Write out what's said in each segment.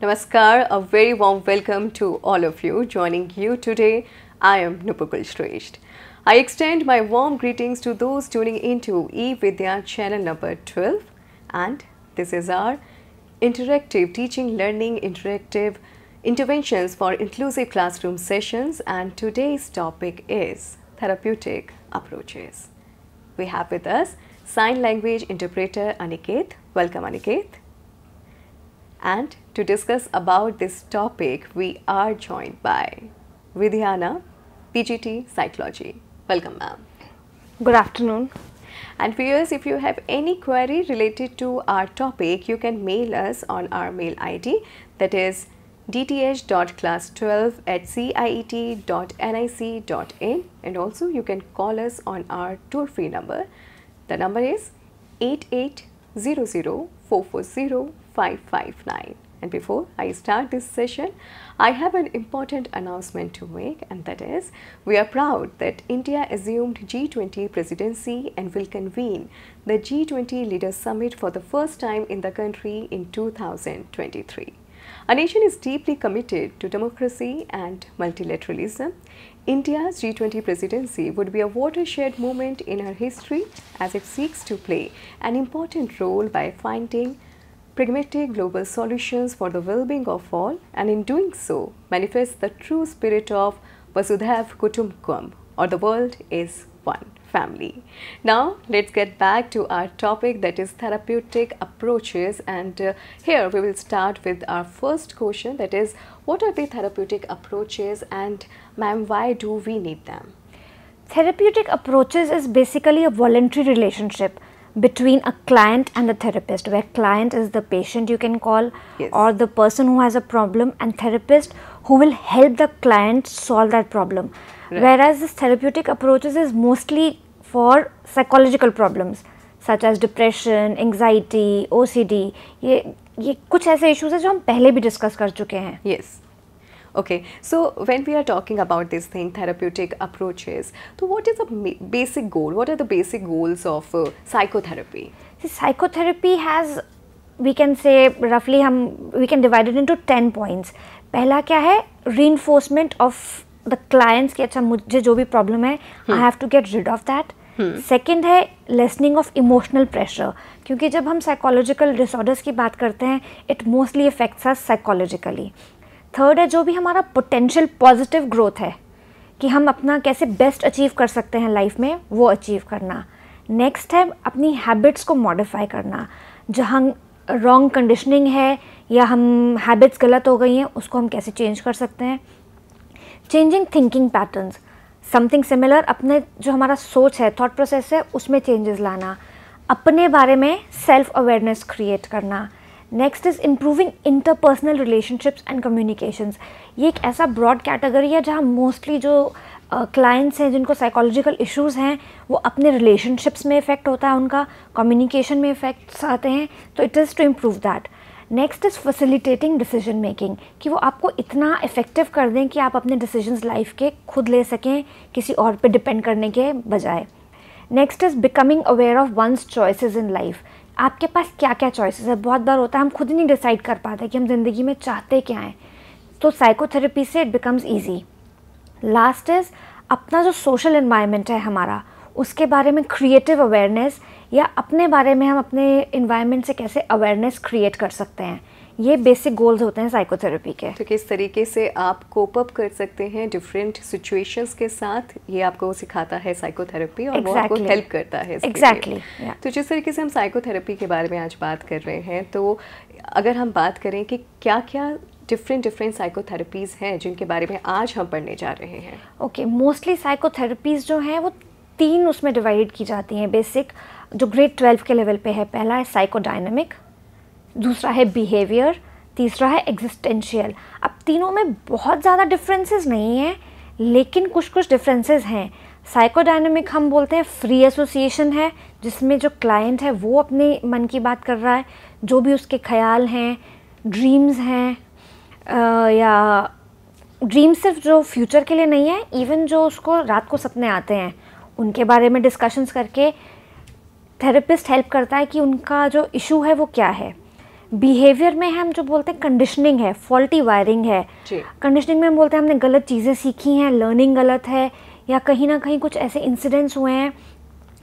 Namaskar, a very warm welcome to all of you joining you today. I am Nupukul Shrestha. I extend my warm greetings to those tuning into eVidya channel number 12 and this is our interactive teaching learning interactive interventions for inclusive classroom sessions and today's topic is therapeutic approaches. We have with us sign language interpreter Aniket. Welcome Aniket. And to discuss about this topic, we are joined by Vidhyana, PGT Psychology. Welcome, ma'am. Good afternoon. And viewers, if you have any query related to our topic, you can mail us on our mail ID that is dth.class12 at ciet.nic.in and also you can call us on our toll free number. The number is 8800 559. And before I start this session, I have an important announcement to make and that is, we are proud that India assumed G20 presidency and will convene the G20 Leaders Summit for the first time in the country in 2023. Our nation is deeply committed to democracy and multilateralism. India's G20 presidency would be a watershed moment in her history as it seeks to play an important role by finding pragmatic global solutions for the well-being of all and in doing so manifests the true spirit of Vasudhaiv Kutumbakam or the world is one family. Now let's get back to our topic that is therapeutic approaches and uh, here we will start with our first question that is what are the therapeutic approaches and ma'am why do we need them? Therapeutic approaches is basically a voluntary relationship between a client and a therapist where client is the patient you can call yes. or the person who has a problem and therapist who will help the client solve that problem right. whereas this therapeutic approaches is mostly for psychological problems such as depression anxiety ocd ये ये कुछ ऐसे issues हैं जो हम पहले भी discuss yes Okay, so when we are talking about this thing, therapeutic approaches, so what is the basic goal? What are the basic goals of uh, psychotherapy? See, psychotherapy has, we can say roughly, hum, we can divide it into 10 points. पहला क्या है reinforcement of the clients कि अच्छा मुझे जो भी problem है I have to get rid of that second है लेसनिंग ऑफ इमोशनल प्रेशर क्योंकि जब हम साइकोलॉजिकल डिसऑर्डर्स की बात करते हैं it mostly affects us psychologically third है जो भी हमारा पोटेंशियल पॉजिटिव ग्रोथ है कि हम अपना कैसे बेस्ट अचीव कर सकते हैं लाइफ में वो अचीव करना नेक्स्ट है अपनी हैबिट्स को मॉडिफाई करना जहाँ रॉन्ग कंडीशनिंग है या हम हैबिट्स गलत हो गई हैं उसको हम कैसे चेंज कर सकते हैं changing thinking patterns something similar अपने जो हमारा सोच है थॉट प्रोसेस है उसमें चेंजेस लाना अपने बारे में सेल्फ अवेयरनेस क्रिएट करना next is improving interpersonal relationships and communications ये एक ऐसा ब्रॉड कैटेगरी है जहाँ मोस्टली जो क्लाइंट्स uh, हैं जिनको साइकोलॉजिकल इश्यूज हैं वो अपने रिलेशनशिप्स में इफ़ेक्ट होता है उनका कम्युनिकेशन में इफ़ेक्ट्स आते हैं तो it is to improve that next is facilitating decision making कि वो आपको इतना इफ़ेक्टिव कर दें कि आप अपने डिसीजन लाइफ के खुद ले सकें किसी और पर डिपेंड करने के बजाय next is becoming aware of one's choices in life आपके पास क्या क्या चॉइसेस है बहुत बार होता है हम खुद नहीं डिसाइड कर पाते कि हम ज़िंदगी में चाहते क्या हैं तो साइकोथेरेपी से it becomes easy last is अपना जो सोशल इन्वायरमेंट है हमारा उसके बारे में क्रिएटिव अवेयरनेस या अपने बारे में हम अपने इन्वायरमेंट से कैसे अवेयरनेस क्रिएट कर सकते हैं ये बेसिक गोल्स होते हैं साइकोथेरेपी के तो किस तरीके से आप कोप अप कर सकते हैं डिफरेंट सिचुएशंस के साथ ये आपको सिखाता है साइकोथेरेपी और exactly. वो आपको हेल्प करता है एग्जैक्टली exactly. yeah. तो जिस तरीके से हम साइकोथेरेपी के बारे में आज बात कर रहे हैं तो अगर हम बात करें कि क्या क्या डिफरेंट डिफरेंट साइकोथेरेपीज़ हैं जिनके बारे में आज हम पढ़ने जा रहे हैं ओके मोस्टली साइकोथेरेपीज़ जो हैं वो तीन उसमें डिवाइड की जाती हैं बेसिक जो ग्रेड ट्वेल्व के लेवल पे है पहला है साइकोडाइनमिक दूसरा है बिहेवियर तीसरा है एग्जिस्टेंशियल अब तीनों में बहुत ज़्यादा डिफरेंसेस नहीं हैं लेकिन कुछ कुछ डिफरेंसेस हैं साइकोडायनेमिक हम बोलते हैं फ्री एसोसिएशन है जिसमें जो क्लाइंट है वो अपने मन की बात कर रहा है जो भी उसके ख्याल हैं ड्रीम्स हैं या ड्रीम सिर्फ जो फ्यूचर के लिए नहीं है इवन जो उसको रात को सपने आते हैं उनके बारे में डिस्कशंस करके थेरेपिस्ट हेल्प करता है कि उनका जो इशू है वो क्या है बिहेवियर में हम जो बोलते हैं कंडीशनिंग है फॉल्टी वायरिंग है कंडीशनिंग में हम बोलते हैं हमने गलत चीज़ें सीखी हैं लर्निंग गलत है या कहीं ना कहीं कुछ ऐसे इंसिडेंट्स हुए हैं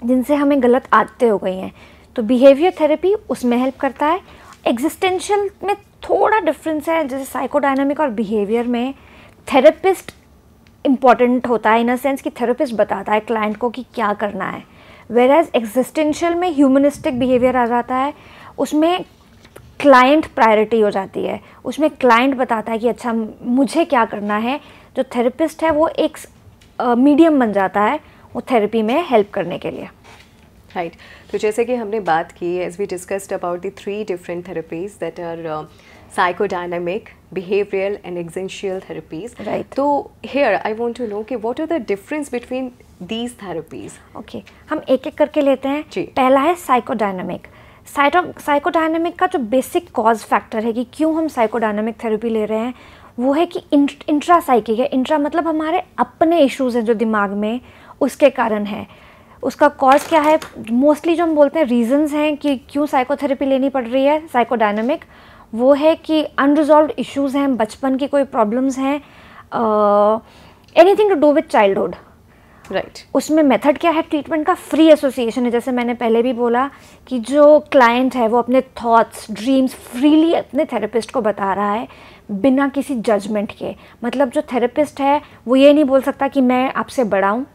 जिनसे हमें गलत आदतें हो गई हैं तो बिहेवियर थेरेपी उसमें हेल्प करता है एग्जिस्टेंशियल में थोड़ा डिफरेंस है जैसे साइकोडाइनमिक और बिहेवियर में थेरेपिस्ट इम्पॉर्टेंट होता है इन अ सेंस कि थेरेपिस्ट बताता है क्लाइंट को कि क्या करना है वेर एज एग्जिस्टेंशियल में ह्यूमनिस्टिक बिहेवियर आ जाता है उसमें क्लाइंट प्रायोरिटी हो जाती है उसमें क्लाइंट बताता है कि अच्छा मुझे क्या करना है जो थेरेपिस्ट है वो एक मीडियम uh, बन जाता है वो थेरेपी में हेल्प करने के लिए राइट right. तो जैसे कि हमने बात की as we discussed about the three different therapies that are psychodynamic behavioural and existential therapies right तो here I want to know कि what are the difference between these therapies okay हम एक एक करके लेते हैं जी. पहला है साइकोडायनामिक साइटो साइकोडायनेमिक का जो बेसिक कॉज फैक्टर है कि क्यों हम साइकोडायनेमिक थेरेपी ले रहे हैं वो है कि इंट्रा साइकिक है इंट्रा मतलब हमारे अपने इश्यूज हैं जो दिमाग में उसके कारण है उसका कॉज क्या है मोस्टली जो हम बोलते हैं रीजंस हैं कि क्यों साइकोथेरेपी लेनी पड़ रही है साइकोडायनेमिक वो है कि अनरिजॉल्व इश्यूज़ हैं बचपन की कोई प्रॉब्लम्स हैं anything to do with childhood right right. उसमें मेथड क्या है ट्रीटमेंट का फ्री एसोसिएशन है जैसे मैंने पहले भी बोला कि जो क्लाइंट है वो अपने थॉट्स ड्रीम्स फ्रीली अपने थेरेपिस्ट को बता रहा है बिना किसी जजमेंट के मतलब जो थेरेपिस्ट है वो ये नहीं बोल सकता कि मैं आपसे बड़ा हूँ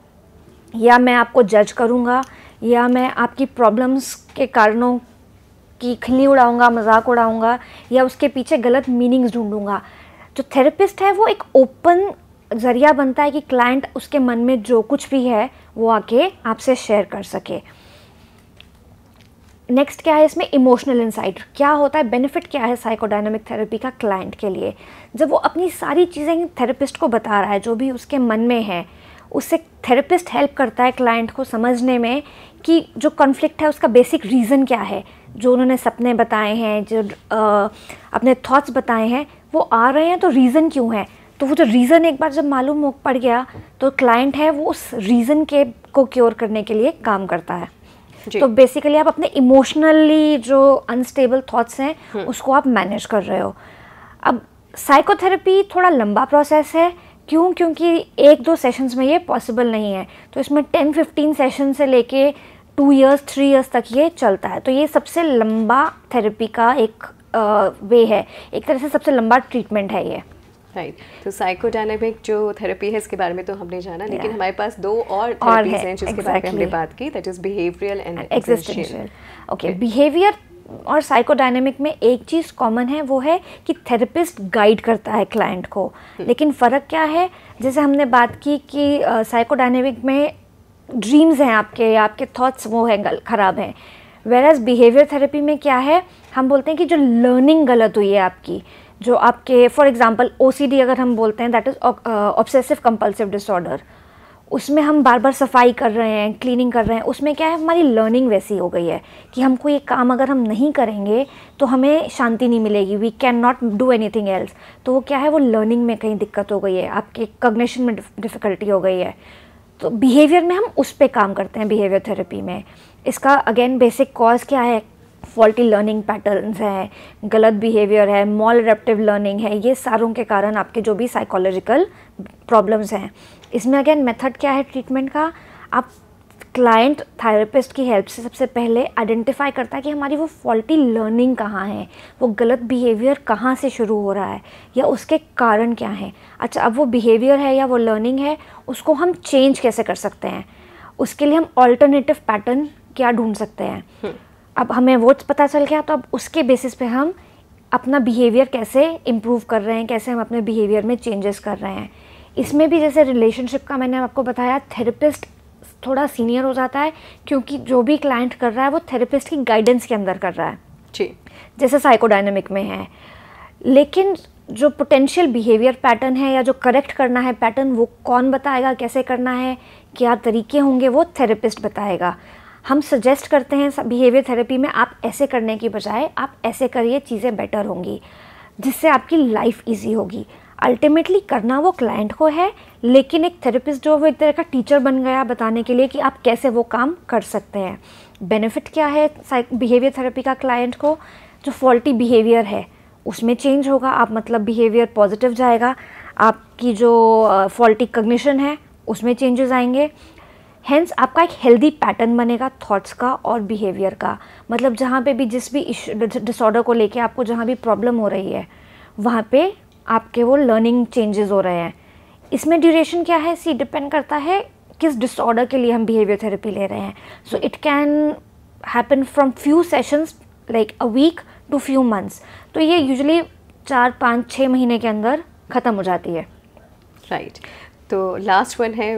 या मैं आपको जज करूँगा या मैं आपकी प्रॉब्लम्स के कारणों की खिली उड़ाऊँगा मजाक उड़ाऊँगा या उसके पीछे गलत मीनिंग्स ढूँढूँगा जो थेरेपिस्ट है वो एक ओपन ज़रिया बनता है कि क्लाइंट उसके मन में जो कुछ भी है वो आके आपसे शेयर कर सके नेक्स्ट क्या है इसमें इमोशनल इंसाइट क्या होता है बेनिफिट क्या है साइकोडायनामिक थेरेपी का क्लाइंट के लिए जब वो अपनी सारी चीज़ें थेरेपिस्ट को बता रहा है जो भी उसके मन में है उससे थेरेपिस्ट हेल्प करता है क्लाइंट को समझने में कि जो कॉन्फ्लिक्ट है उसका बेसिक रीज़न क्या है जो उन्होंने सपने बताए हैं जो आ, अपने थॉट्स बताए हैं वो आ रहे हैं तो रीज़न क्यों है तो वो जो रीज़न एक बार जब मालूम हो पड़ गया तो क्लाइंट है वो उस रीज़न के को क्योर करने के लिए काम करता है तो बेसिकली आप अपने इमोशनली जो अनस्टेबल थॉट्स हैं हम्म। उसको आप मैनेज कर रहे हो अब साइकोथेरेपी थोड़ा लंबा प्रोसेस है क्यों क्योंकि एक दो सेशंस में ये पॉसिबल नहीं है तो इसमें टेन फिफ्टीन सेशन से लेके टू इयर्स थ्री इयर्स तक ये चलता है तो ये सबसे लंबा थेरेपी का एक वे है एक तरह से सबसे लंबा ट्रीटमेंट है ये राइट तो साइकोडायनामिक जो थेरेपी है इसके बारे में तो हमने जाना yeah. लेकिन हमारे पास दो और थेरेपीज हैं जिसके exactly. बारे में हमने बात की that is behavioural and existential okay behaviour और साइकोडायनेमिक में एक चीज़ कॉमन है वो है कि थेरेपिस्ट गाइड करता है क्लाइंट को hmm. लेकिन फ़र्क क्या है जैसे हमने बात की कि साइकोडायनेमिक uh, में ड्रीम्स हैं आपके आपके थॉट्स वो हैं ख़राब हैं वेर एज़ बिहेवियर थेरेपी में क्या है हम बोलते हैं कि जो लर्निंग गलत हुई है आपकी जो आपके फॉर एग्ज़ाम्पल ओ अगर हम बोलते हैं that is obsessive compulsive disorder उसमें हम बार बार सफाई कर रहे हैं क्लीनिंग कर रहे हैं उसमें क्या है हमारी लर्निंग वैसी हो गई है कि हमको ये काम अगर हम नहीं करेंगे तो हमें शांति नहीं मिलेगी we can not do anything else तो वो क्या है वो लर्निंग में कहीं दिक्कत हो गई है आपके कग्नेशन में डिफ़िकल्टी हो गई है तो बिहेवियर में हम उस पर काम करते हैं बिहेवियर थेरेपी में इसका अगेन बेसिक कॉज क्या है फॉल्टी लर्निंग पैटर्न्स हैं गलत बिहेवियर है मॉल अडेप्टिव लर्निंग है ये सारों के कारण आपके जो भी साइकोलॉजिकल प्रॉब्लम्स हैं इसमें अगेन मेथड क्या है ट्रीटमेंट का आप क्लाइंट थेरेपिस्ट की हेल्प से सबसे पहले आइडेंटिफाई करता है कि हमारी वो फॉल्टी लर्निंग कहाँ है वो गलत बिहेवियर कहाँ से शुरू हो रहा है या उसके कारण क्या है अच्छा अब वो बिहेवियर है या वो लर्निंग है उसको हम चेंज कैसे कर सकते हैं उसके लिए हम ऑल्टरनेटिव पैटर्न क्या ढूंढ सकते हैं हम्म। अब हमें वोट्स पता चल गया तो अब उसके बेसिस पे हम अपना बिहेवियर कैसे इम्प्रूव कर रहे हैं कैसे हम अपने बिहेवियर में चेंजेस कर रहे हैं इसमें भी जैसे रिलेशनशिप का मैंने आपको बताया थेरेपिस्ट थोड़ा सीनियर हो जाता है क्योंकि जो भी क्लाइंट कर रहा है वो थेरेपिस्ट की गाइडेंस के अंदर कर रहा है जी जैसे साइकोडाइनमिक में है लेकिन जो पोटेंशियल बिहेवियर पैटर्न है या जो करेक्ट करना है पैटर्न वो कौन बताएगा कैसे करना है क्या तरीके होंगे वो थेरेपिस्ट बताएगा हम सजेस्ट करते हैं बिहेवियर थेरेपी में आप ऐसे करने की बजाय आप ऐसे करिए चीज़ें बेटर होंगी जिससे आपकी लाइफ ईजी होगी अल्टीमेटली करना वो क्लाइंट को है लेकिन एक थेरेपिस्ट जो वो एक तरह का टीचर बन गया बताने के लिए कि आप कैसे वो काम कर सकते हैं बेनिफिट क्या है बिहेवियर थेरेपी का क्लाइंट को जो फॉल्टी बिहेवियर है उसमें चेंज होगा आप मतलब बिहेवियर पॉजिटिव जाएगा आपकी जो फॉल्टी कग्निशन है उसमें चेंजेस आएंगे हैंस आपका एक हेल्दी पैटर्न बनेगा थॉट्स का और बिहेवियर का मतलब जहाँ पे भी जिस भी डिसऑर्डर को लेके आपको जहाँ भी प्रॉब्लम हो रही है वहाँ पे आपके वो लर्निंग चेंजेस हो रहे हैं इसमें ड्यूरेशन क्या है सी डिपेंड करता है किस डिसऑर्डर के लिए हम बिहेवियर थेरेपी ले रहे हैं so it can happen from few sessions like a week to few months तो ये यूजली चार पाँच छः महीने के अंदर ख़त्म हो जाती है राइट right. तो लास्ट वन है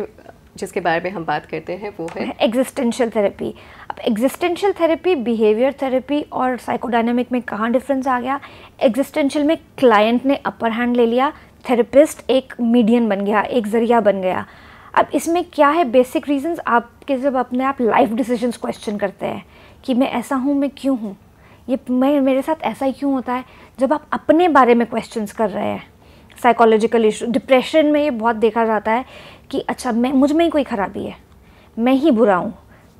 जिसके बारे में हम बात करते हैं वो है एग्जिस्टेंशियल थेरेपी अब एग्जिस्टेंशियल थेरेपी बिहेवियर थेरेपी और साइकोडाइनमिक में कहाँ डिफरेंस आ गया एग्जिस्टेंशियल में क्लाइंट ने अपर हैंड ले लिया थेरेपिस्ट एक मीडियन बन गया एक जरिया बन गया अब इसमें क्या है बेसिक रीजंस आपके जब अपने आप लाइफ डिसीजंस क्वेश्चन करते हैं कि मैं ऐसा हूँ मैं क्यों हूँ ये मैं मेरे साथ ऐसा ही क्यों होता है जब आप अपने बारे में क्वेश्चंस कर रहे हैं साइकोलॉजिकल इशू डिप्रेशन में ये बहुत देखा जाता है कि अच्छा मैं मुझ में ही कोई ख़राबी है मैं ही बुरा हूँ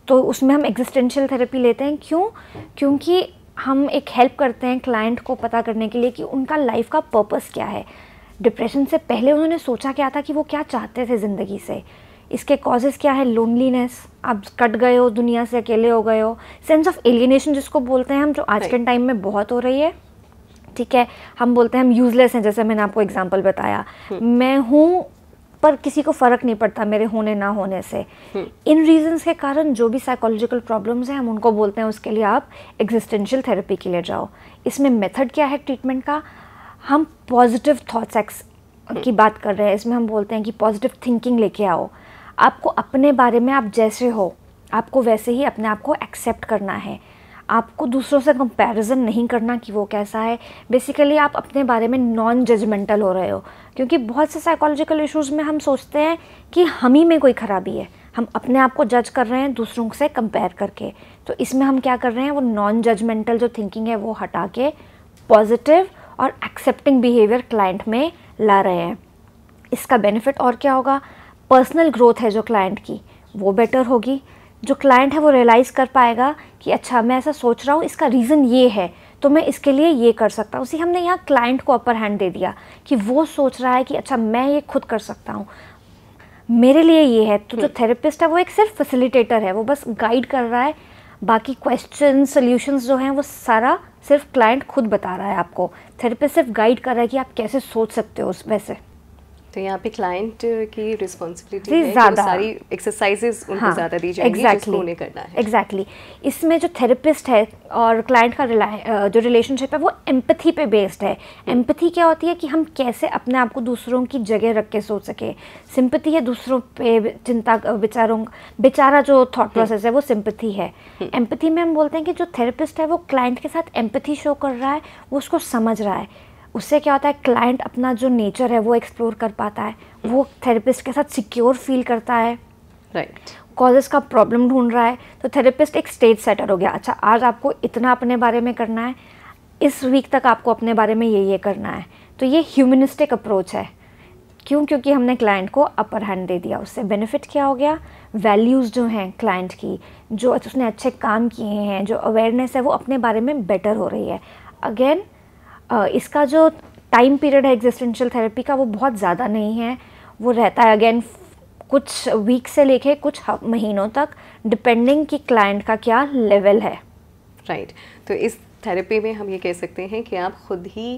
तो उसमें हम एग्जिस्टेंशियल थेरेपी लेते हैं क्यों क्योंकि हम एक हेल्प करते हैं क्लाइंट को पता करने के लिए कि उनका लाइफ का पर्पस क्या है डिप्रेशन से पहले उन्होंने सोचा क्या था कि वो क्या चाहते थे ज़िंदगी से इसके कॉजेज़ क्या है लोनलीनेस आप कट गए हो दुनिया से अकेले हो गए हो सेंस ऑफ एलिनेशन जिसको बोलते हैं हम जो आज के टाइम में बहुत हो रही है ठीक है हम बोलते हैं हम यूज़लेस हैं जैसे मैंने आपको एग्जांपल बताया हम्म। मैं हूँ पर किसी को फ़र्क नहीं पड़ता मेरे होने ना होने से हम्म। इन रीजंस के कारण जो भी साइकोलॉजिकल प्रॉब्लम्स हैं हम उनको बोलते हैं उसके लिए आप एग्जिस्टेंशियल थेरेपी के लिए जाओ इसमें मेथड क्या है ट्रीटमेंट का हम पॉजिटिव थाट्स हम्म। की बात कर रहे हैं इसमें हम बोलते हैं कि पॉजिटिव थिंकिंग लेके आओ आपको अपने बारे में आप जैसे हो आपको वैसे ही अपने आप को एक्सेप्ट करना है आपको दूसरों से कंपैरिजन नहीं करना कि वो कैसा है बेसिकली आप अपने बारे में नॉन जजमेंटल हो रहे हो क्योंकि बहुत से साइकोलॉजिकल इश्यूज़ में हम सोचते हैं कि हम ही में कोई ख़राबी है हम अपने आप को जज कर रहे हैं दूसरों से कंपेयर करके तो इसमें हम क्या कर रहे हैं वो नॉन जजमेंटल जो थिंकिंग है वो हटा के पॉजिटिव और एक्सेप्टिंग बिहेवियर क्लाइंट में ला रहे हैं इसका बेनिफिट और क्या होगा पर्सनल ग्रोथ है जो क्लाइंट की वो बेटर होगी जो क्लाइंट है वो रियलाइज़ कर पाएगा कि अच्छा मैं ऐसा सोच रहा हूँ इसका रीज़न ये है तो मैं इसके लिए ये कर सकता हूँ उसी हमने यहाँ क्लाइंट को अपर हैंड दे दिया कि वो सोच रहा है कि अच्छा मैं ये खुद कर सकता हूँ मेरे लिए ये है तो जो थेरेपिस्ट हम्म। है वो एक सिर्फ फैसिलिटेटर है वो बस गाइड कर रहा है बाकी क्वेश्चन सोल्यूशन जो हैं वो सारा सिर्फ क्लाइंट खुद बता रहा है आपको थेरेपिस्ट सिर्फ गाइड कर रहा है कि आप कैसे सोच सकते हो उस वैसे तो यहाँ पे क्लाइंट की रिस्पॉन्सिबिलिटी ज़्यादा सारी एक्सरसाइजेज उनको हाँ, ज़्यादा दी जाएंगी exactly, जिसको उन्हें करना है एग्जैक्टली exactly. इसमें जो थेरेपिस्ट है और क्लाइंट का जो रिलेशनशिप है वो एम्पथी पे बेस्ड है एम्पथी हम्म। क्या होती है कि हम कैसे अपने आप को दूसरों की जगह रख के सोच सकें सिंपथी है दूसरों पे चिंता विचारों बेचारा जो थाट प्रोसेस हम्म। है वो सिंपथी है एम्पथी हम्म। में हम बोलते हैं कि जो थेरेपिस्ट है वो क्लाइंट के साथ एम्पथी शो कर रहा है वो उसको समझ रहा है उससे क्या होता है क्लाइंट अपना जो नेचर है वो एक्सप्लोर कर पाता है वो थेरेपिस्ट के साथ सिक्योर फील करता है राइट right. कॉजेस का प्रॉब्लम ढूंढ रहा है तो थेरेपिस्ट एक स्टेज सेटर हो गया अच्छा आज आपको इतना अपने बारे में करना है इस वीक तक आपको अपने बारे में ये ये करना है तो ये ह्यूमनिस्टिक अप्रोच है क्यों क्योंकि हमने क्लाइंट को अपर हैंड दे दिया उससे बेनिफिट क्या हो गया वैल्यूज़ जो हैं क्लाइंट की जो उसने अच्छे काम किए हैं जो अवेयरनेस है वो अपने बारे में बेटर हो रही है अगेन इसका जो टाइम पीरियड है एग्जिस्टेंशियल थेरेपी का वो बहुत ज़्यादा नहीं है वो रहता है अगेन कुछ वीक से लेके कुछ महीनों तक डिपेंडिंग कि क्लाइंट का क्या लेवल है राइट right. तो इस थेरेपी में हम ये कह सकते हैं कि आप खुद ही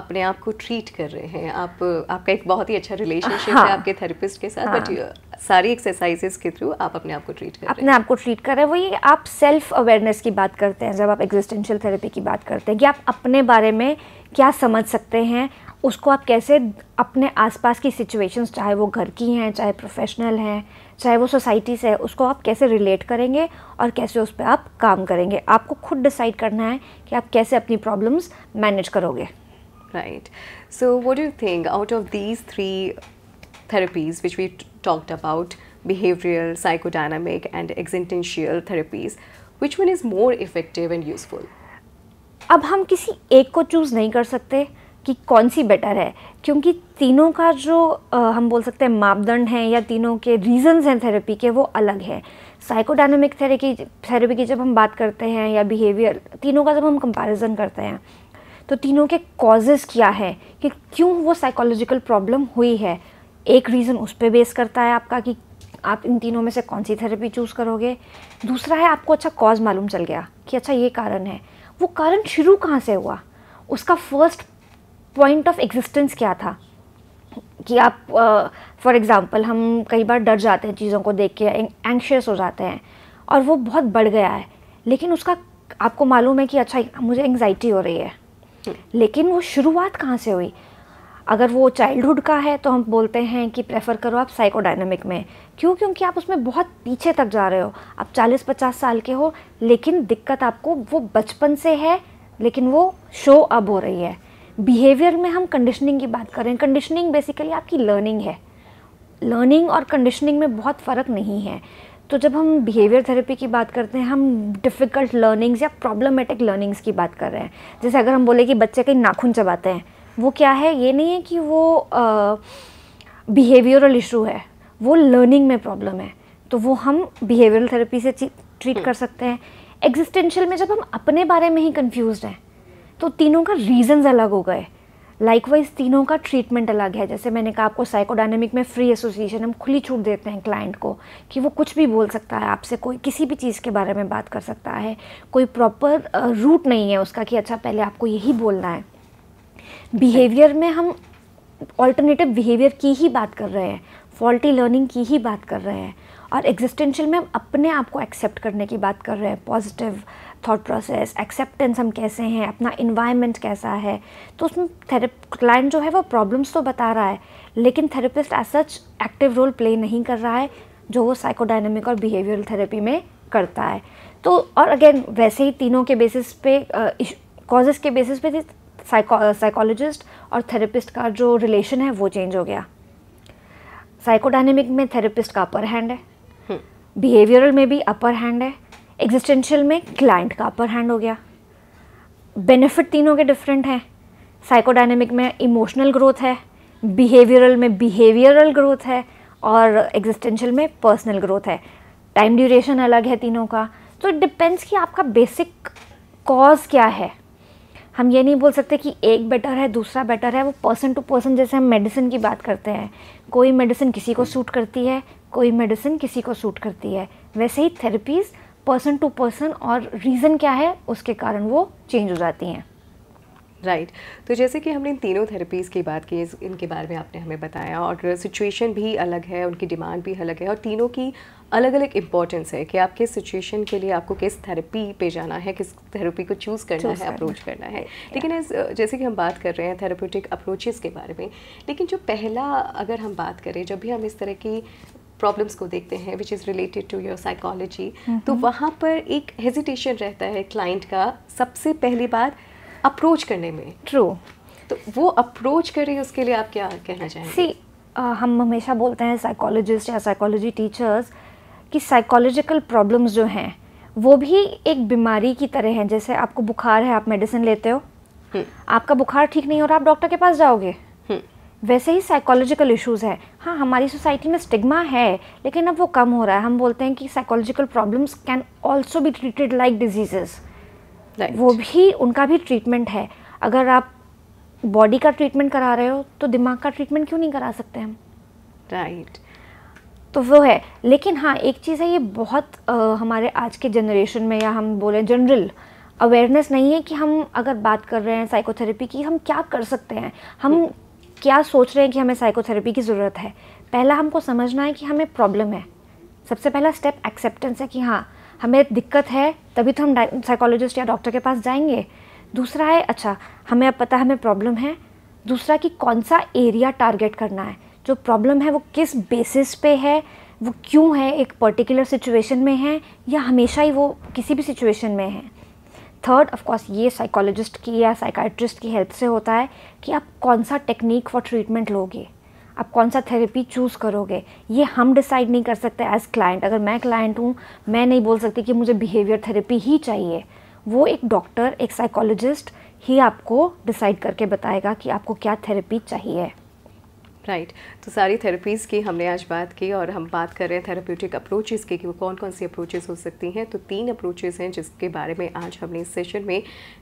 अपने आप को ट्रीट कर रहे हैं आप आपका एक बहुत ही अच्छा रिलेशनशिप हाँ, है आपके थेरेपिस्ट के साथ बट सारी एक्सरसाइजेस के थ्रू आप अपने आप को ट्रीट कर अपने आप को ट्रीट कर रहे हैं वही आप सेल्फ अवेयरनेस की बात करते हैं जब आप एग्जिस्टेंशियल थेरेपी की बात करते हैं कि आप अपने बारे में क्या समझ सकते हैं उसको आप कैसे अपने आसपास की सिचुएशंस चाहे वो घर की हैं चाहे प्रोफेशनल हैं चाहे वो सोसाइटी से है उसको आप कैसे रिलेट करेंगे और कैसे उस पर आप काम करेंगे आपको खुद डिसाइड करना है कि आप कैसे अपनी प्रॉब्लम्स मैनेज करोगे right so what you think out of these three therapies which we talked about behavioral, psychodynamic, and existential therapies. Which one is more effective and useful? अब हम किसी एक को चूज़ नहीं कर सकते कि कौन सी बेटर है क्योंकि तीनों का जो आ, हम बोल सकते हैं मापदंड हैं या तीनों के रीजंस हैं थेरेपी के वो अलग है साइकोडायनेमिक थेरेपी थेरेपी की जब हम बात करते हैं या बिहेवियर तीनों का जब हम कंपैरिजन करते हैं तो तीनों के कॉजेज़ क्या हैं कि क्यों वो साइकोलॉजिकल प्रॉब्लम हुई है एक रीज़न उस पर बेस करता है आपका कि आप इन तीनों में से कौन सी थेरेपी चूज़ करोगे दूसरा है आपको अच्छा कॉज मालूम चल गया कि अच्छा ये कारण है वो कारण शुरू कहाँ से हुआ उसका फर्स्ट पॉइंट ऑफ एग्जिस्टेंस क्या था कि आप फॉर uh, एग्ज़ाम्पल हम कई बार डर जाते हैं चीज़ों को देख के एंक्शियस हो जाते हैं और वो बहुत बढ़ गया है लेकिन उसका आपको मालूम है कि अच्छा मुझे एंग्जाइटी हो रही है लेकिन वो शुरुआत कहाँ से हुई अगर वो चाइल्डहुड का है तो हम बोलते हैं कि प्रेफर करो आप साइकोडाइनमिक में क्यों क्योंकि आप उसमें बहुत पीछे तक जा रहे हो आप 40-50 साल के हो लेकिन दिक्कत आपको वो बचपन से है लेकिन वो शो अब हो रही है बिहेवियर में हम कंडीशनिंग की बात करें कंडीशनिंग बेसिकली आपकी लर्निंग है लर्निंग और कंडीशनिंग में बहुत फ़र्क नहीं है तो जब हम बिहेवियर थेरेपी की बात करते हैं हम डिफ़िकल्ट लर्निंग्स या प्रॉब्लमेटिक लर्निंग्स की बात कर रहे हैं जैसे अगर हम बोले कि बच्चे कहीं नाखून चबाते हैं वो क्या है ये नहीं है कि वो बिहेवियरल इशू है वो लर्निंग में प्रॉब्लम है तो वो हम बिहेवियरल थेरेपी से ट्रीट कर हम्म। सकते हैं एग्जिस्टेंशियल में जब हम अपने बारे में ही कन्फ्यूज़ हैं तो तीनों का रीजंस अलग हो गए लाइकवाइज तीनों का ट्रीटमेंट अलग है जैसे मैंने कहा आपको साइकोडाइनमिक में फ्री एसोसिएशन हम खुली छूट देते हैं क्लाइंट को कि वो कुछ भी बोल सकता है आपसे कोई किसी भी चीज़ के बारे में बात कर सकता है कोई प्रॉपर रूट नहीं है उसका कि अच्छा पहले आपको यही बोलना है बिहेवियर में हम ऑल्टरनेटिव बिहेवियर की ही बात कर रहे हैं फॉल्टी लर्निंग की ही बात कर रहे हैं और एग्जिस्टेंशियल में हम अपने आप को एक्सेप्ट करने की बात कर रहे हैं पॉजिटिव थॉट प्रोसेस एक्सेप्टेंस हम कैसे हैं अपना इन्वायरमेंट कैसा है तो उसमें थेरेप क्लाइंट जो है वो प्रॉब्लम्स तो बता रहा है लेकिन therapist as such active role play नहीं कर रहा है जो वो साइकोडाइनमिक और बिहेवियरल थेरेपी में करता है तो और अगेन वैसे ही तीनों के बेसिस पे uh, के बेसिस पे साइकोलॉजिस्ट uh, और थेरेपिस्ट का जो रिलेशन है वो चेंज हो गया साइकोडाइनेमिक में थेरेपिस्ट का अपर हैंड है बिहेवियरल hmm. में भी अपर हैंड है एग्जिस्टेंशियल में क्लाइंट का अपर हैंड हो गया बेनिफिट तीनों के डिफरेंट हैं साइकोडाइनेमिक में इमोशनल ग्रोथ है बिहेवियरल में बिहेवियरल ग्रोथ है और एग्जिस्टेंशियल में पर्सनल ग्रोथ है टाइम ड्यूरेशन अलग है तीनों का तो इट डिपेंड्स कि आपका बेसिक कॉज क्या है हम ये नहीं बोल सकते कि एक बेटर है दूसरा बेटर है वो पर्सन टू पर्सन जैसे हम मेडिसिन की बात करते हैं कोई मेडिसिन किसी को सूट करती है कोई मेडिसिन किसी को सूट करती है वैसे ही थेरेपीज़ पर्सन टू पर्सन और रीज़न क्या है उसके कारण वो चेंज हो जाती हैं राइट right. तो जैसे कि हमने इन तीनों थेरेपीज़ की बात की इनके बारे में आपने हमें बताया और सिचुएशन भी अलग है उनकी डिमांड भी अलग है और तीनों की अलग अलग इम्पोर्टेंस है कि आप किस सिचुएशन के लिए आपको किस थेरेपी पे जाना है किस थेरेपी को चूज़ करना है अप्रोच करना है लेकिन एज जैसे कि हम बात कर रहे हैं थेरेप्यूटिक अप्रोचेज़ के बारे में लेकिन जो पहला अगर हम बात करें जब भी हम इस तरह की प्रॉब्लम्स को देखते हैं which is related to your psychology तो हम्म। वहाँ पर एक हेजिटेशन रहता है क्लाइंट का सबसे पहली बात अप्रोच करने में ट्रू तो वो अप्रोच करें उसके लिए आप क्या कहना चाहेंगे सी uh, हम हमेशा बोलते हैं साइकोलॉजिस्ट या साइकोलॉजी टीचर्स कि साइकोलॉजिकल प्रॉब्लम्स जो हैं वो भी एक बीमारी की तरह हैं जैसे आपको बुखार है आप मेडिसिन लेते हो हम्म। आपका बुखार ठीक नहीं हो रहा आप डॉक्टर के पास जाओगे हम्म। वैसे ही साइकोलॉजिकल इश्यूज है हाँ हमारी सोसाइटी में स्टिग्मा है लेकिन अब वो कम हो रहा है हम बोलते हैं कि साइकोलॉजिकल प्रॉब्लम्स कैन ऑल्सो भी ट्रीटेड लाइक डिजीजेस वो भी उनका भी ट्रीटमेंट है अगर आप बॉडी का ट्रीटमेंट करा रहे हो तो दिमाग का ट्रीटमेंट क्यों नहीं करा सकते हम राइट right. तो वो है लेकिन हाँ एक चीज़ है ये बहुत आ, हमारे आज के जनरेशन में या हम बोलें जनरल अवेयरनेस नहीं है कि हम अगर बात कर रहे हैं साइकोथेरेपी की हम क्या कर सकते हैं हम हम्म। क्या सोच रहे हैं कि हमें साइकोथेरेपी की ज़रूरत है पहला हमको समझना है कि हमें प्रॉब्लम है सबसे पहला स्टेप एक्सेप्टेंस है कि हाँ हमें दिक्कत है तभी तो हम साइकोलॉजिस्ट या डॉक्टर के पास जाएंगे दूसरा है अच्छा हमें अब पता है हमें प्रॉब्लम है दूसरा कि कौन सा एरिया टारगेट करना है जो प्रॉब्लम है वो किस बेसिस पे है वो क्यों है एक पर्टिकुलर सिचुएशन में है या हमेशा ही वो किसी भी सिचुएशन में है थर्ड ऑफ कोर्स ये साइकोलॉजिस्ट की या साइकाट्रिस्ट की हेल्प से होता है कि आप कौन सा टेक्निक फॉर ट्रीटमेंट लोगे आप कौन सा थेरेपी चूज़ करोगे ये हम डिसाइड नहीं कर सकते एज क्लाइंट अगर मैं क्लाइंट हूँ मैं नहीं बोल सकती कि मुझे बिहेवियर थेरेपी ही चाहिए वो एक डॉक्टर एक साइकोलॉजिस्ट ही आपको डिसाइड करके बताएगा कि आपको क्या थेरेपी चाहिए राइट right. तो सारी थेरेपीज़ की हमने आज बात की और हम बात कर रहे हैं थेरेप्यूटिक अप्रोचेज़ की कि वो कौन कौन सी अप्रोचेज़ हो सकती हैं तो तीन अप्रोचेज़ हैं जिसके बारे में आज हमने इस सेशन में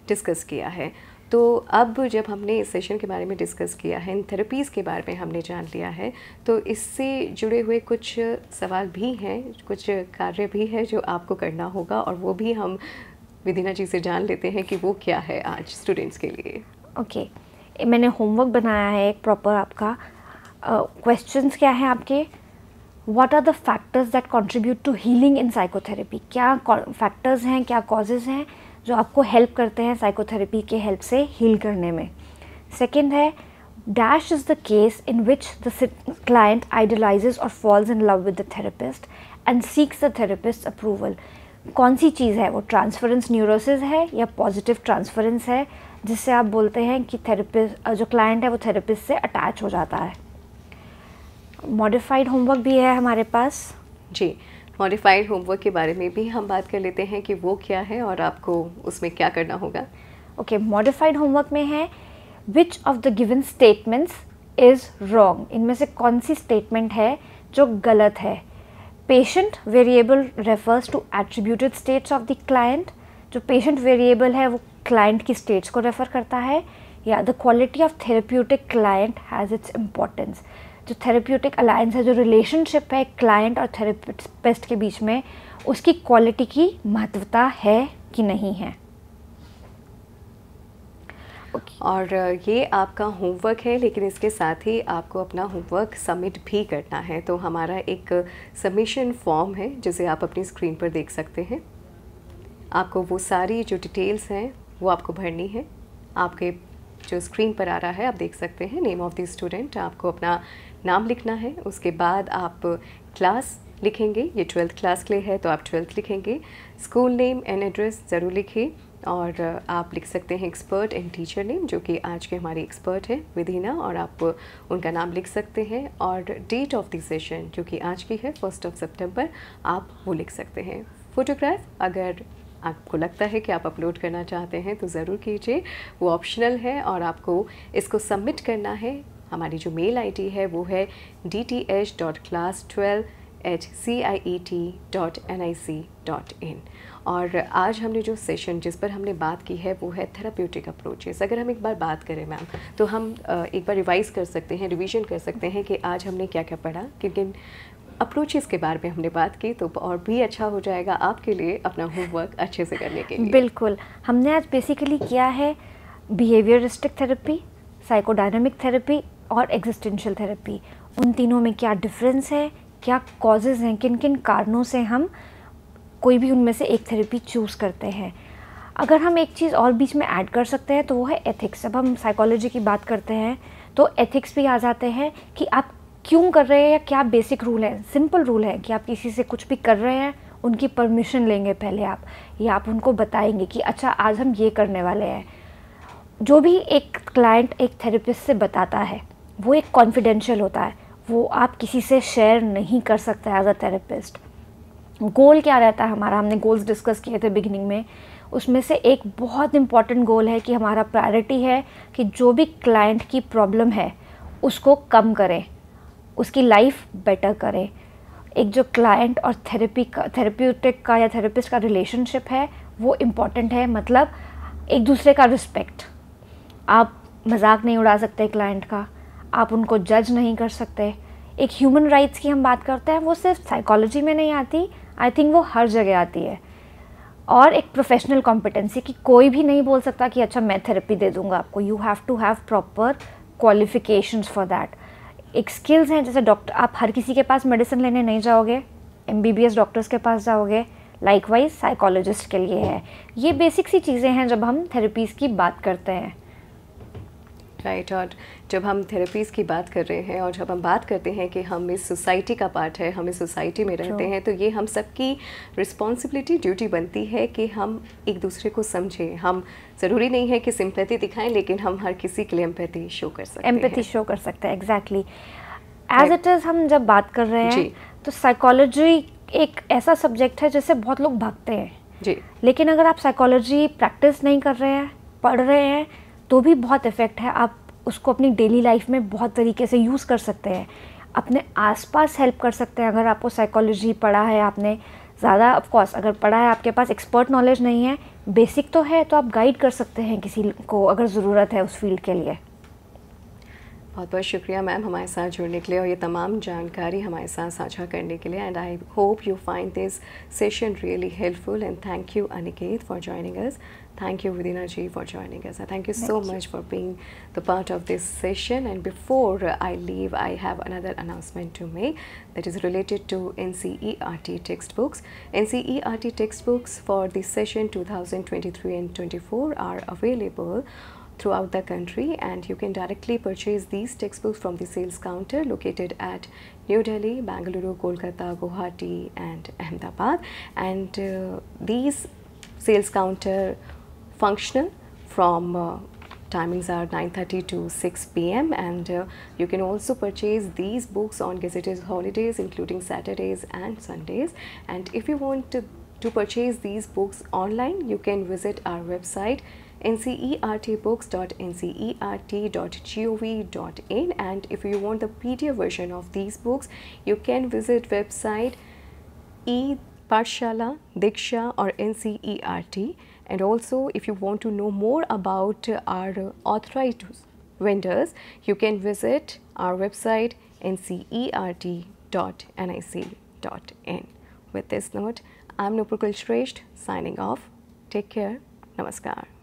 डिस्कस किया है तो अब जब हमने इस सेशन के बारे में डिस्कस किया है इन थेरेपीज़ के बारे में हमने जान लिया है तो इससे जुड़े हुए कुछ सवाल भी हैं कुछ कार्य भी है जो आपको करना होगा और वो भी हम विदिना जी से जान लेते हैं कि वो क्या है आज स्टूडेंट्स के लिए ओके okay. मैंने होमवर्क बनाया है एक प्रॉपर आपका क्वेश्चंस uh, क्या हैं आपके what are the factors that contribute to healing in psychotherapy क्या फैक्टर्स हैं क्या कॉजेज़ हैं जो आपको हेल्प करते हैं साइकोथेरेपी के हेल्प से हील करने में सेकेंड है dash is the case in which the client idolizes और falls in love with the therapist and seeks the therapist approval कौन सी चीज़ है वो ट्रांसफरेंस न्यूरोसिस है या पॉजिटिव ट्रांसफरेंस है जिससे आप बोलते हैं कि थेरेपिस्ट जो क्लाइंट है वो थेरेपिस्ट से अटैच हो जाता है मॉडिफाइड होमवर्क भी है हमारे पास जी मॉडिफाइड होमवर्क के बारे में भी हम बात कर लेते हैं कि वो क्या है और आपको उसमें क्या करना होगा ओके मॉडिफाइड होमवर्क में है which of the given statements is wrong इनमें से कौन सी स्टेटमेंट है जो गलत है patient variable refers to attributed states of the client जो पेशेंट वेरिएबल है वो क्लाइंट की स्टेट्स को रेफ़र करता है या the quality of therapeutic client has its importance जो थेरेप्यूटिक अलायंस है जो रिलेशनशिप है क्लाइंट और थेरेपिस्ट के बीच में उसकी क्वालिटी की महत्वता है कि नहीं है okay. और ये आपका होमवर्क है लेकिन इसके साथ ही आपको अपना होमवर्क सबमिट भी करना है तो हमारा एक सबमिशन फॉर्म है जिसे आप अपनी स्क्रीन पर देख सकते हैं आपको वो सारी जो डिटेल्स हैं वो आपको भरनी है आपके जो स्क्रीन पर आ रहा है आप देख सकते हैं नेम ऑफ़ द स्टूडेंट आपको अपना नाम लिखना है उसके बाद आप क्लास लिखेंगे ये ट्वेल्थ क्लास के लिए है तो आप ट्वेल्थ लिखेंगे स्कूल नेम एंड एड्रेस ज़रूर लिखिए और आप लिख सकते हैं एक्सपर्ट एंड टीचर नेम जो कि आज के हमारे एक्सपर्ट हैं विधिना और आप उनका नाम लिख सकते हैं और डेट ऑफ द सेशन जो कि आज की है फर्स्ट ऑफ सेप्टेम्बर आप वो लिख सकते हैं फोटोग्राफ अगर आपको लगता है कि आप अपलोड करना चाहते हैं तो ज़रूर कीजिए वो ऑप्शनल है और आपको इसको सबमिट करना है हमारी जो मेल आईडी है वो है D T H dot class twelve H C I E T dot N I C dot in और आज हमने जो सेशन जिस पर हमने बात की है वो है थेराप्यूटिक अप्रोचेस अगर हम एक बार बात करें मैम तो हम एक बार रिवाइज़ कर सकते हैं रिवीजन कर सकते हैं कि आज हमने क्या क्या पढ़ा क्योंकि अप्रोचेस के बारे में हमने बात की तो और भी अच्छा हो जाएगा आपके लिए अपना होमवर्क अच्छे से करने के लिए बिल्कुल हमने आज बेसिकली किया है बिहेवियरिस्टिक थेरेपी साइकोडायनामिक थेरेपी और एग्जिस्टेंशियल थेरेपी उन तीनों में क्या डिफरेंस है क्या कॉजेज़ हैं किन किन कारणों से हम कोई भी उनमें से एक थेरेपी चूज़ करते हैं अगर हम एक चीज़ और बीच में ऐड कर सकते हैं तो वो है एथिक्स अब हम साइकोलॉजी की बात करते हैं तो एथिक्स भी आ जाते हैं कि आप क्यों कर रहे हैं या क्या बेसिक रूल है सिंपल रूल है कि आप किसी से कुछ भी कर रहे हैं उनकी परमिशन लेंगे पहले आप या आप उनको बताएंगे कि अच्छा आज हम ये करने वाले हैं जो भी एक क्लाइंट एक थेरेपिस्ट से बताता है वो एक कॉन्फिडेंशियल होता है वो आप किसी से शेयर नहीं कर सकते एज अ थेरेपिस्ट गोल क्या रहता है हमारा हमने गोल्स डिस्कस किए थे बिगिनिंग में उसमें से एक बहुत इंपॉर्टेंट गोल है कि हमारा प्रायोरिटी है कि जो भी क्लाइंट की प्रॉब्लम है उसको कम करें उसकी लाइफ बेटर करे एक जो क्लाइंट और थेरेपी का थेरेप्यूटिक का या थेरेपिस्ट का रिलेशनशिप है वो इम्पॉर्टेंट है मतलब एक दूसरे का रिस्पेक्ट आप मजाक नहीं उड़ा सकते क्लाइंट का आप उनको जज नहीं कर सकते एक ह्यूमन राइट्स की हम बात करते हैं वो सिर्फ साइकोलॉजी में नहीं आती आई थिंक वो हर जगह आती है और एक प्रोफेशनल कॉम्पिटेंसी कि कोई भी नहीं बोल सकता कि अच्छा मैं थेरेपी दे दूँगा आपको you have to have proper qualifications for that एक स्किल्स हैं जैसे डॉक्टर आप हर किसी के पास मेडिसिन लेने नहीं जाओगे एम डॉक्टर्स के पास जाओगे लाइक वाइज साइकोलॉजिस्ट के लिए है ये बेसिक सी चीज़ें हैं जब हम थेरेपीज़ की बात करते हैं राइट और जब हम थेरेपीज़ की बात कर रहे हैं और जब हम बात करते हैं कि हम इस सोसाइटी का पार्ट है हम इस सोसाइटी में रहते हैं तो ये हम सबकी रिस्पॉन्सिबिलिटी ड्यूटी बनती है कि हम एक दूसरे को समझें हम ज़रूरी नहीं है कि सिम्पैथी दिखाएं लेकिन हम हर किसी के लिए एम्पैथी शो कर सकते एम्पैथी शो कर सकते हैं एग्जैक्टली एज इट इज़ हम जब बात कर रहे हैं तो साइकोलॉजी एक ऐसा सब्जेक्ट है जिससे बहुत लोग भागते हैं जी लेकिन अगर आप साइकोलॉजी प्रैक्टिस नहीं कर रहे हैं पढ़ रहे हैं तो भी बहुत इफ़ेक्ट है आप उसको अपनी डेली लाइफ में बहुत तरीके से यूज़ कर सकते हैं अपने आसपास हेल्प कर सकते हैं अगर आपको साइकोलॉजी पढ़ा है आपने ज़्यादा ऑफकोर्स अगर पढ़ा है आपके पास एक्सपर्ट नॉलेज नहीं है बेसिक तो है तो आप गाइड कर सकते हैं किसी को अगर ज़रूरत है उस फील्ड के लिए बहुत बहुत शुक्रिया मैम हमारे साथ जुड़ने के लिए और ये तमाम जानकारी हमारे साथ साझा करने के लिए and I hope you find this session really helpful and thank you Aniket for joining us thank you Vidina ji for joining us thank you so much for being the part of this session and before I leave I have another announcement to make that is related to N C E R T text books N C E R T text books for this session two thousand twenty three and twenty four are available throughout the country and you can directly purchase these textbooks from the sales counter located at New Delhi, Bangalore, Kolkata, Guwahati and Ahmedabad and uh, these sales counter functional from uh, timings are 9.30 to 6 p.m. and uh, you can also purchase these books on gazetted holidays including Saturdays and Sundays and if you want to, to purchase these books online you can visit our website ncertbooks.ncert.gov.in and if you want the PDF version of these books, you can visit website e Parshala, Diksha or NCERT and also if you want to know more about our authorized vendors, you can visit our website ncert.nic.in. With this note, I am Nupur Kulshresht signing off. Take care. Namaskar.